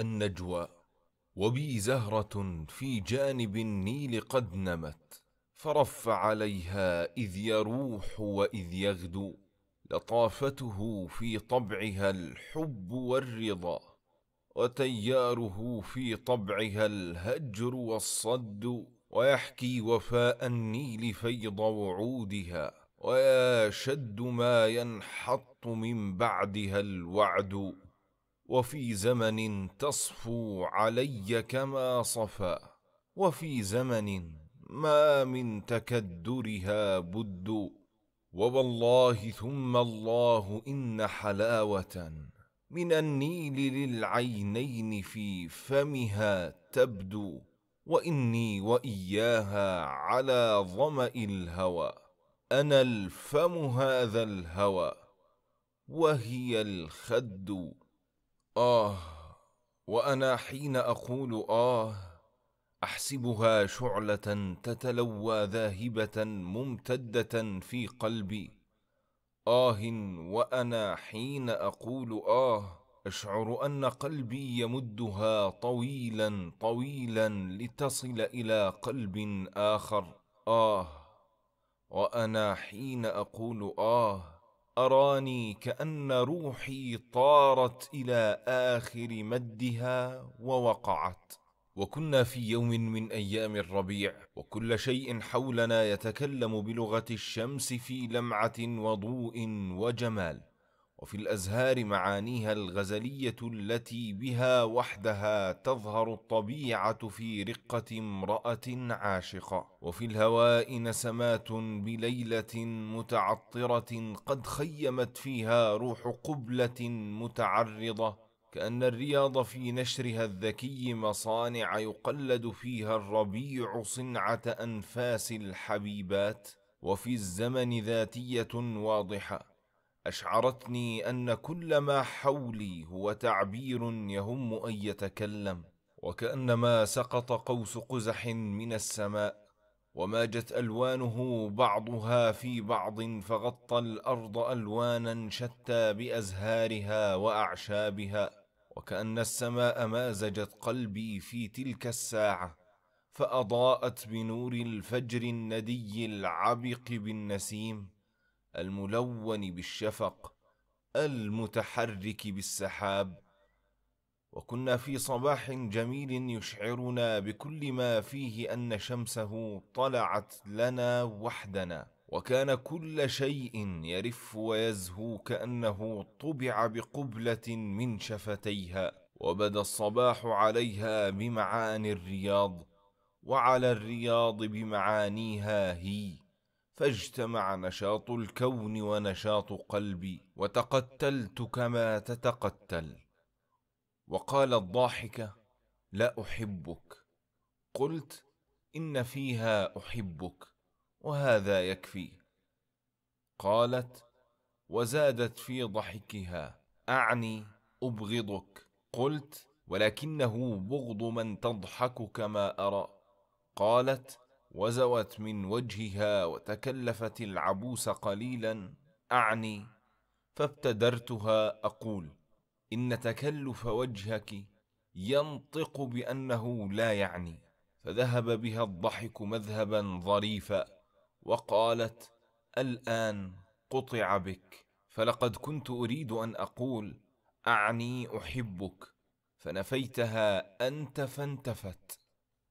النجوى وبي زهرة في جانب النيل قد نمت فرف عليها إذ يروح وإذ يغدو لطافته في طبعها الحب والرضا وتياره في طبعها الهجر والصد ويحكي وفاء النيل فيض وعودها ويا شد ما ينحط من بعدها الوعد وفي زمن تصفو علي كما صفا وفي زمن ما من تكدرها بد ووالله ثم الله إن حلاوة من النيل للعينين في فمها تبدو وإني وإياها على ظمأ الهوى أنا الفم هذا الهوى وهي الخد آه وأنا حين أقول آه أحسبها شعلة تتلوى ذاهبة ممتدة في قلبي آه وأنا حين أقول آه أشعر أن قلبي يمدها طويلا طويلا لتصل إلى قلب آخر آه وأنا حين أقول آه أراني كأن روحي طارت إلى آخر مدها ووقعت وكنا في يوم من أيام الربيع وكل شيء حولنا يتكلم بلغة الشمس في لمعة وضوء وجمال وفي الازهار معانيها الغزليه التي بها وحدها تظهر الطبيعه في رقه امراه عاشقه وفي الهواء نسمات بليله متعطره قد خيمت فيها روح قبله متعرضه كأن الرياض في نشرها الذكي مصانع يقلد فيها الربيع صنعة أنفاس الحبيبات وفي الزمن ذاتية واضحة اشعرتني ان كل ما حولي هو تعبير يهم ان يتكلم وكانما سقط قوس قزح من السماء وماجت الوانه بعضها في بعض فغطى الارض الوانا شتى بازهارها واعشابها وكان السماء مازجت قلبي في تلك الساعه فاضاءت بنور الفجر الندي العبق بالنسيم الملون بالشفق المتحرك بالسحاب وكنا في صباح جميل يشعرنا بكل ما فيه ان شمسه طلعت لنا وحدنا وكان كل شيء يرف ويزهو كانه طبع بقبله من شفتيها وبدا الصباح عليها بمعاني الرياض وعلى الرياض بمعانيها هي فاجتمع نشاط الكون ونشاط قلبي وتقتلت كما تتقتل وقال الضاحكه لا احبك قلت ان فيها احبك وهذا يكفي قالت وزادت في ضحكها اعني ابغضك قلت ولكنه بغض من تضحك كما ارى قالت وزوت من وجهها وتكلفت العبوس قليلا اعني فابتدرتها اقول ان تكلف وجهك ينطق بانه لا يعني فذهب بها الضحك مذهبا ظريفا وقالت الان قطع بك فلقد كنت اريد ان اقول اعني احبك فنفيتها انت فانتفت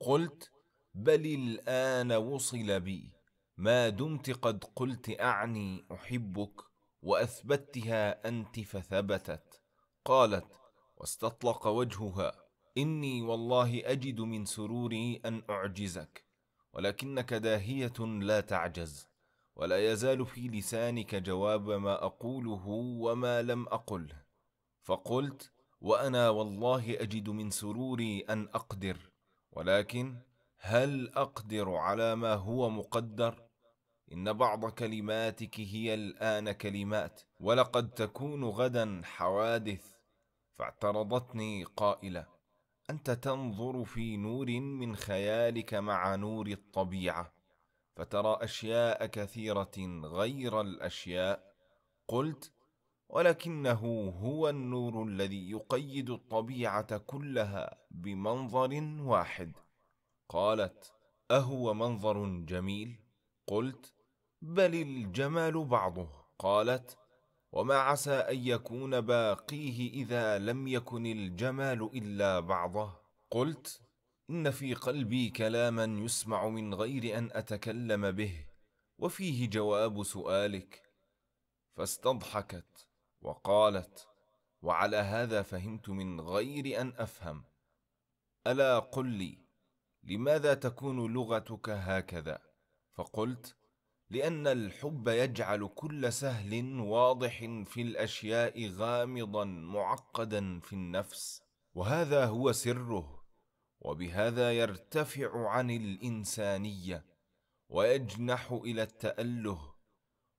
قلت بل الآن وصل بي ما دمت قد قلت أعني أحبك وأثبتها أنت فثبتت قالت واستطلق وجهها إني والله أجد من سروري أن أعجزك ولكنك داهية لا تعجز ولا يزال في لسانك جواب ما أقوله وما لم أقله فقلت وأنا والله أجد من سروري أن أقدر ولكن هل أقدر على ما هو مقدر؟ إن بعض كلماتك هي الآن كلمات ولقد تكون غدا حوادث فاعترضتني قائلة أنت تنظر في نور من خيالك مع نور الطبيعة فترى أشياء كثيرة غير الأشياء قلت ولكنه هو النور الذي يقيد الطبيعة كلها بمنظر واحد قالت اهو منظر جميل قلت بل الجمال بعضه قالت وما عسى ان يكون باقيه اذا لم يكن الجمال الا بعضه قلت ان في قلبي كلاما يسمع من غير ان اتكلم به وفيه جواب سؤالك فاستضحكت وقالت وعلى هذا فهمت من غير ان افهم الا قل لي لماذا تكون لغتك هكذا فقلت لان الحب يجعل كل سهل واضح في الاشياء غامضا معقدا في النفس وهذا هو سره وبهذا يرتفع عن الانسانيه ويجنح الى التاله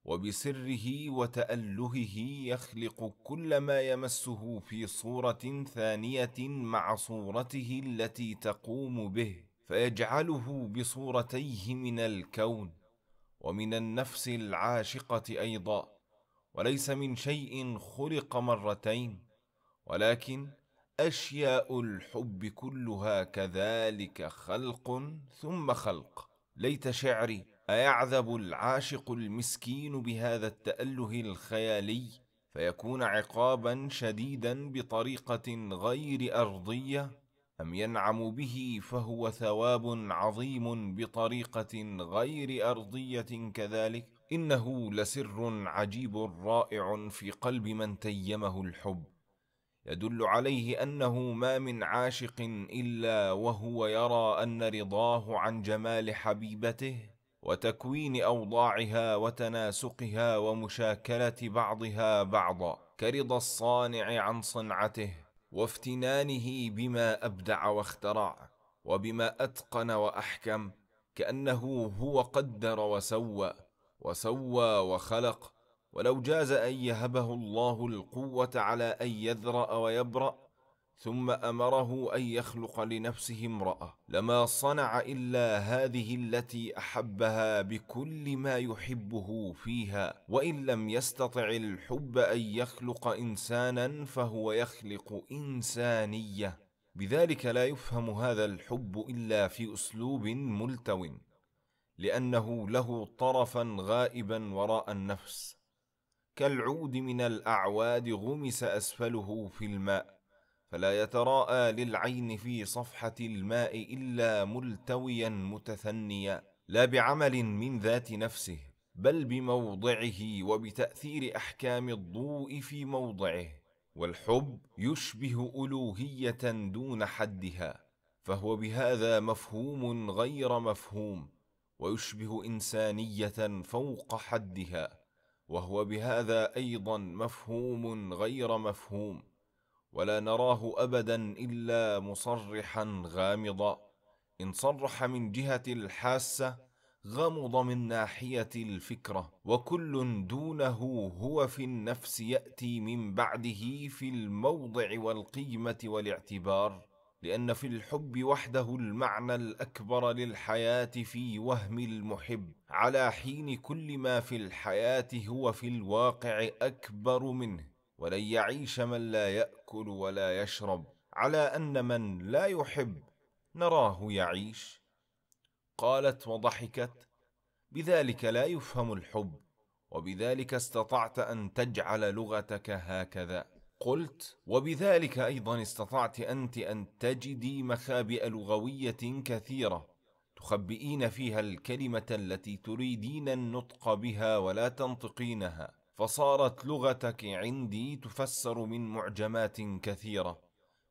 وبسره وتالهه يخلق كل ما يمسه في صوره ثانيه مع صورته التي تقوم به فيجعله بصورتيه من الكون ومن النفس العاشقه ايضا وليس من شيء خلق مرتين ولكن اشياء الحب كلها كذلك خلق ثم خلق ليت شعري ايعذب العاشق المسكين بهذا التاله الخيالي فيكون عقابا شديدا بطريقه غير ارضيه أم ينعم به فهو ثواب عظيم بطريقة غير أرضية كذلك إنه لسر عجيب رائع في قلب من تيمه الحب يدل عليه أنه ما من عاشق إلا وهو يرى أن رضاه عن جمال حبيبته وتكوين أوضاعها وتناسقها ومشاكلة بعضها بعضا كرضا الصانع عن صنعته وافتنانه بما ابدع واخترع وبما اتقن واحكم كانه هو قدر وسوى وسوى وخلق ولو جاز ان يهبه الله القوه على ان يذرا ويبرا ثم امره ان يخلق لنفسه امراه لما صنع الا هذه التي احبها بكل ما يحبه فيها وان لم يستطع الحب ان يخلق انسانا فهو يخلق انسانيه بذلك لا يفهم هذا الحب الا في اسلوب ملتو لانه له طرفا غائبا وراء النفس كالعود من الاعواد غمس اسفله في الماء فلا يتراءى للعين في صفحة الماء إلا ملتويا متثنيا لا بعمل من ذات نفسه بل بموضعه وبتأثير أحكام الضوء في موضعه والحب يشبه ألوهية دون حدها فهو بهذا مفهوم غير مفهوم ويشبه إنسانية فوق حدها وهو بهذا أيضا مفهوم غير مفهوم ولا نراه أبدا إلا مصرحا غامضا إن صرح من جهة الحاسة غمض من ناحية الفكرة وكل دونه هو في النفس يأتي من بعده في الموضع والقيمة والاعتبار لأن في الحب وحده المعنى الأكبر للحياة في وهم المحب على حين كل ما في الحياة هو في الواقع أكبر منه ولن يعيش من لا ياكل ولا يشرب على ان من لا يحب نراه يعيش قالت وضحكت بذلك لا يفهم الحب وبذلك استطعت ان تجعل لغتك هكذا قلت وبذلك ايضا استطعت انت ان تجدي مخابئ لغويه كثيره تخبئين فيها الكلمه التي تريدين النطق بها ولا تنطقينها فصارت لغتك عندي تفسر من معجمات كثيرة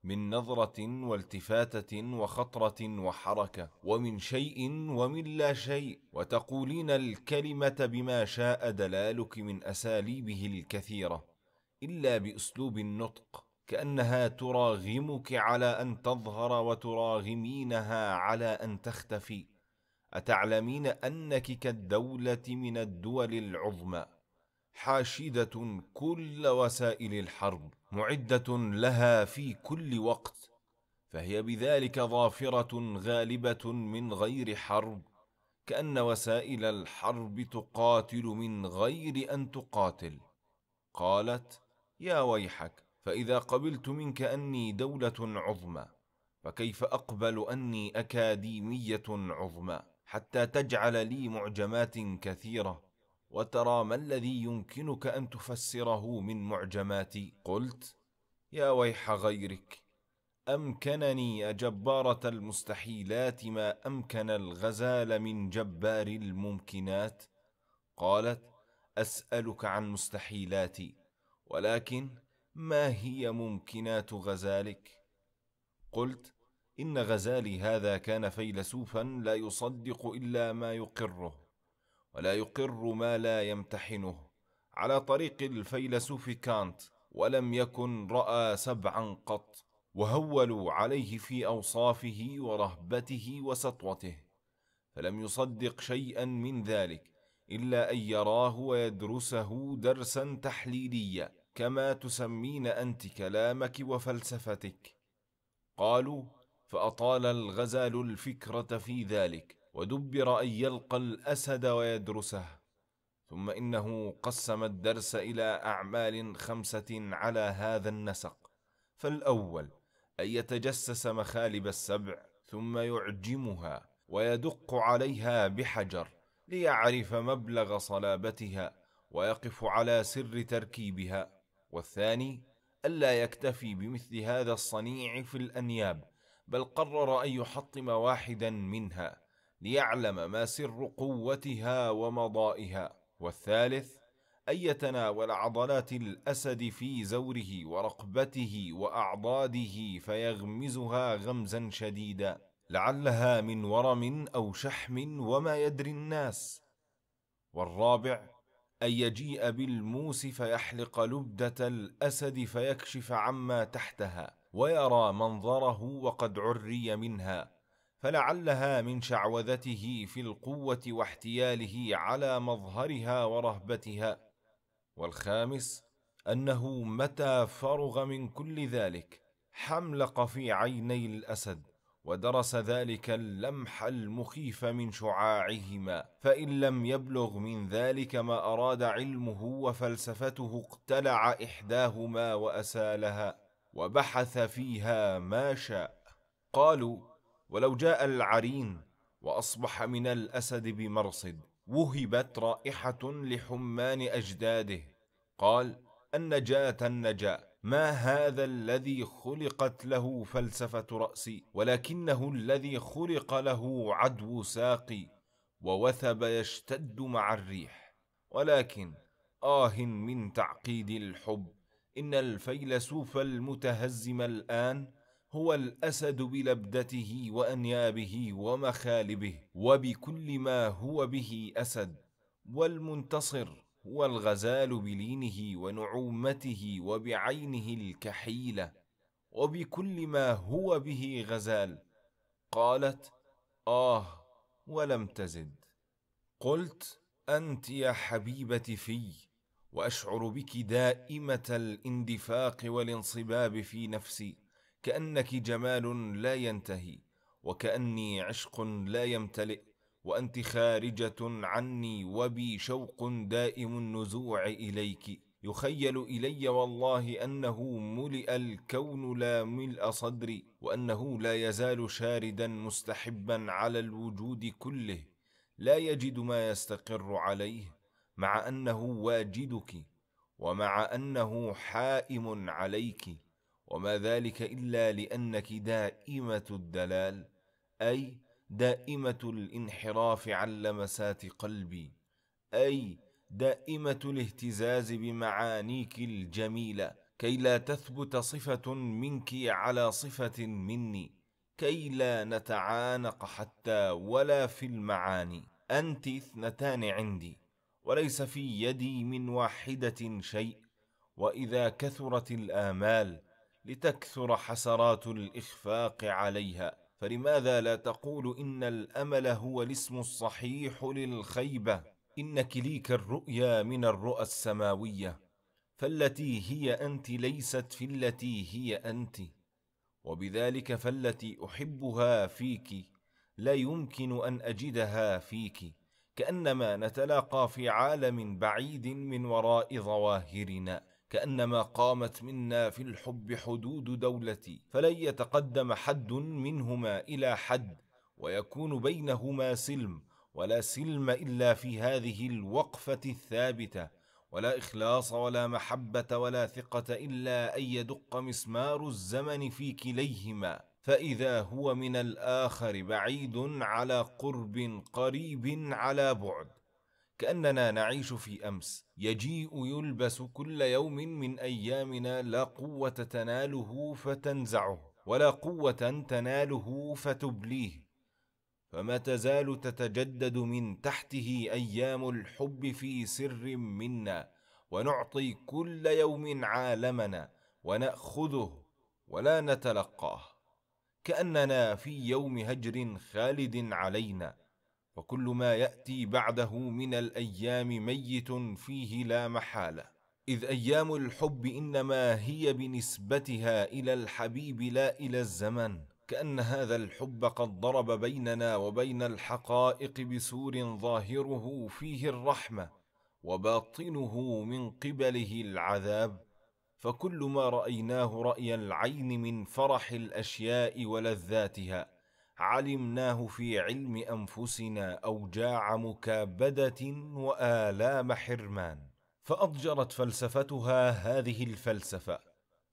من نظرة والتفاتة وخطرة وحركة ومن شيء ومن لا شيء وتقولين الكلمة بما شاء دلالك من أساليبه الكثيرة إلا بأسلوب النطق كأنها تراغمك على أن تظهر وتراغمينها على أن تختفي أتعلمين أنك كالدولة من الدول العظمى حاشده كل وسائل الحرب معده لها في كل وقت فهي بذلك ظافره غالبه من غير حرب كان وسائل الحرب تقاتل من غير ان تقاتل قالت يا ويحك فاذا قبلت منك اني دوله عظمى فكيف اقبل اني اكاديميه عظمى حتى تجعل لي معجمات كثيره وترى ما الذي يمكنك ان تفسره من معجماتي قلت يا ويح غيرك امكنني يا جباره المستحيلات ما امكن الغزال من جبار الممكنات قالت اسالك عن مستحيلاتي ولكن ما هي ممكنات غزالك قلت ان غزالي هذا كان فيلسوفا لا يصدق الا ما يقره ولا يقر ما لا يمتحنه على طريق الفيلسوف كانت ولم يكن راى سبعا قط وهولوا عليه في اوصافه ورهبته وسطوته فلم يصدق شيئا من ذلك الا ان يراه ويدرسه درسا تحليليا كما تسمين انت كلامك وفلسفتك قالوا فاطال الغزال الفكره في ذلك ودبر أن يلقى الأسد ويدرسه ثم إنه قسم الدرس إلى أعمال خمسة على هذا النسق فالأول أن يتجسس مخالب السبع ثم يعجمها ويدق عليها بحجر ليعرف مبلغ صلابتها ويقف على سر تركيبها والثاني ألا يكتفي بمثل هذا الصنيع في الأنياب بل قرر أن يحطم واحدا منها ليعلم ما سر قوتها ومضائها والثالث أن يتناول عضلات الأسد في زوره ورقبته وأعضاده فيغمزها غمزا شديدا لعلها من ورم أو شحم وما يدري الناس والرابع أن يجيء بالموس فيحلق لبدة الأسد فيكشف عما تحتها ويرى منظره وقد عري منها فلعلها من شعوذته في القوه واحتياله على مظهرها ورهبتها والخامس انه متى فرغ من كل ذلك حملق في عيني الاسد ودرس ذلك اللمح المخيف من شعاعهما فان لم يبلغ من ذلك ما اراد علمه وفلسفته اقتلع احداهما واسالها وبحث فيها ما شاء قالوا ولو جاء العرين واصبح من الاسد بمرصد وهبت رائحه لحمان اجداده قال النجاه النجاه ما هذا الذي خلقت له فلسفه راسي ولكنه الذي خلق له عدو ساقي ووثب يشتد مع الريح ولكن اه من تعقيد الحب ان الفيلسوف المتهزم الان هو الاسد بلبدته وانيابه ومخالبه وبكل ما هو به اسد والمنتصر هو الغزال بلينه ونعومته وبعينه الكحيله وبكل ما هو به غزال قالت اه ولم تزد قلت انت يا حبيبتي في واشعر بك دائمه الاندفاق والانصباب في نفسي كأنك جمال لا ينتهي وكأني عشق لا يمتلئ وأنت خارجة عني وبي شوق دائم النزوع إليك يخيل إلي والله أنه ملئ الكون لا ملء صدري وأنه لا يزال شاردا مستحبا على الوجود كله لا يجد ما يستقر عليه مع أنه واجدك ومع أنه حائم عليكِ وما ذلك إلا لأنك دائمة الدلال أي دائمة الانحراف عن لمسات قلبي أي دائمة الاهتزاز بمعانيك الجميلة كي لا تثبت صفة منك على صفة مني كي لا نتعانق حتى ولا في المعاني أنت اثنتان عندي وليس في يدي من واحدة شيء وإذا كثرت الآمال لتكثر حسرات الإخفاق عليها فلماذا لا تقول إن الأمل هو الاسم الصحيح للخيبة إن كليك الرؤيا من الرؤى السماوية فالتي هي أنت ليست في التي هي أنت وبذلك فالتي أحبها فيك لا يمكن أن أجدها فيك كأنما نتلاقى في عالم بعيد من وراء ظواهرنا كأنما قامت منا في الحب حدود دولتي فلن يتقدم حد منهما إلى حد ويكون بينهما سلم ولا سلم إلا في هذه الوقفة الثابتة ولا إخلاص ولا محبة ولا ثقة إلا أن يدق مسمار الزمن في كليهما فإذا هو من الآخر بعيد على قرب قريب على بعد كأننا نعيش في أمس يجيء يلبس كل يوم من أيامنا لا قوة تناله فتنزعه ولا قوة تناله فتبليه فما تزال تتجدد من تحته أيام الحب في سر منا ونعطي كل يوم عالمنا ونأخذه ولا نتلقاه كأننا في يوم هجر خالد علينا وكل ما ياتي بعده من الايام ميت فيه لا محاله اذ ايام الحب انما هي بنسبتها الى الحبيب لا الى الزمن كان هذا الحب قد ضرب بيننا وبين الحقائق بسور ظاهره فيه الرحمه وباطنه من قبله العذاب فكل ما رايناه راي العين من فرح الاشياء ولذاتها علمناه في علم انفسنا اوجاع مكابده والام حرمان فاضجرت فلسفتها هذه الفلسفه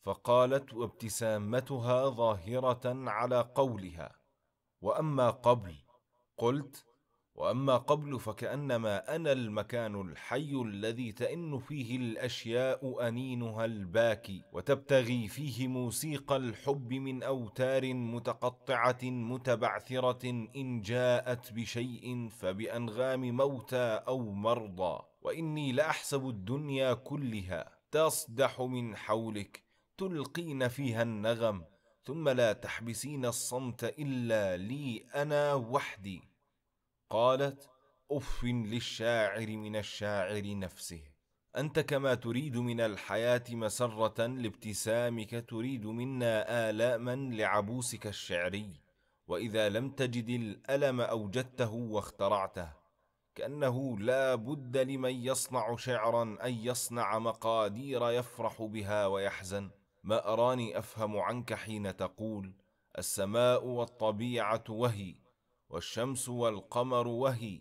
فقالت وابتسامتها ظاهره على قولها واما قبل قلت واما قبل فكانما انا المكان الحي الذي تئن فيه الاشياء انينها الباكي وتبتغي فيه موسيقى الحب من اوتار متقطعه متبعثره ان جاءت بشيء فبانغام موتى او مرضى واني لاحسب الدنيا كلها تصدح من حولك تلقين فيها النغم ثم لا تحبسين الصمت الا لي انا وحدي قالت اف للشاعر من الشاعر نفسه انت كما تريد من الحياه مسره لابتسامك تريد منا الاما لعبوسك الشعري واذا لم تجد الالم اوجدته واخترعته كانه لا بد لمن يصنع شعرا ان يصنع مقادير يفرح بها ويحزن ما اراني افهم عنك حين تقول السماء والطبيعه وهي والشمس والقمر وهي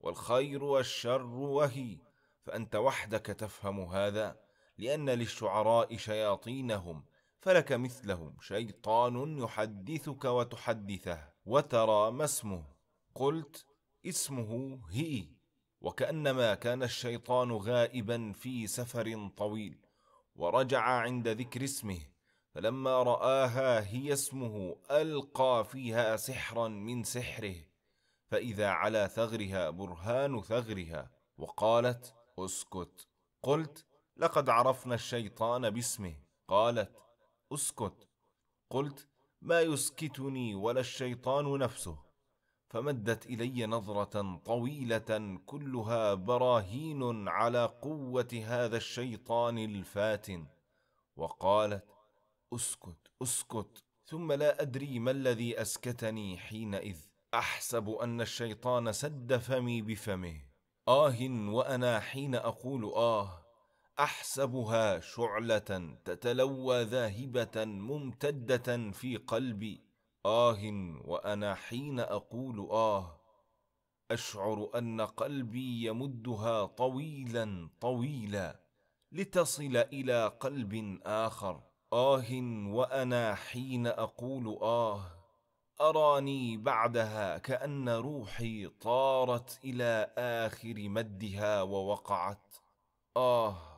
والخير والشر وهي فانت وحدك تفهم هذا لان للشعراء شياطينهم فلك مثلهم شيطان يحدثك وتحدثه وترى ما اسمه قلت اسمه هي وكانما كان الشيطان غائبا في سفر طويل ورجع عند ذكر اسمه فلما رآها هي اسمه ألقى فيها سحرا من سحره فإذا على ثغرها برهان ثغرها وقالت اسكت قلت لقد عرفنا الشيطان باسمه قالت اسكت قلت ما يسكتني ولا الشيطان نفسه فمدت الي نظره طويله كلها براهين على قوه هذا الشيطان الفاتن وقالت اسكت اسكت ثم لا ادري ما الذي اسكتني حينئذ احسب ان الشيطان سد فمي بفمه اه وانا حين اقول اه احسبها شعله تتلوى ذاهبه ممتده في قلبي اه وانا حين اقول اه اشعر ان قلبي يمدها طويلا طويلا لتصل الى قلب اخر آه وأنا حين أقول آه أراني بعدها كأن روحي طارت إلى آخر مدها ووقعت آه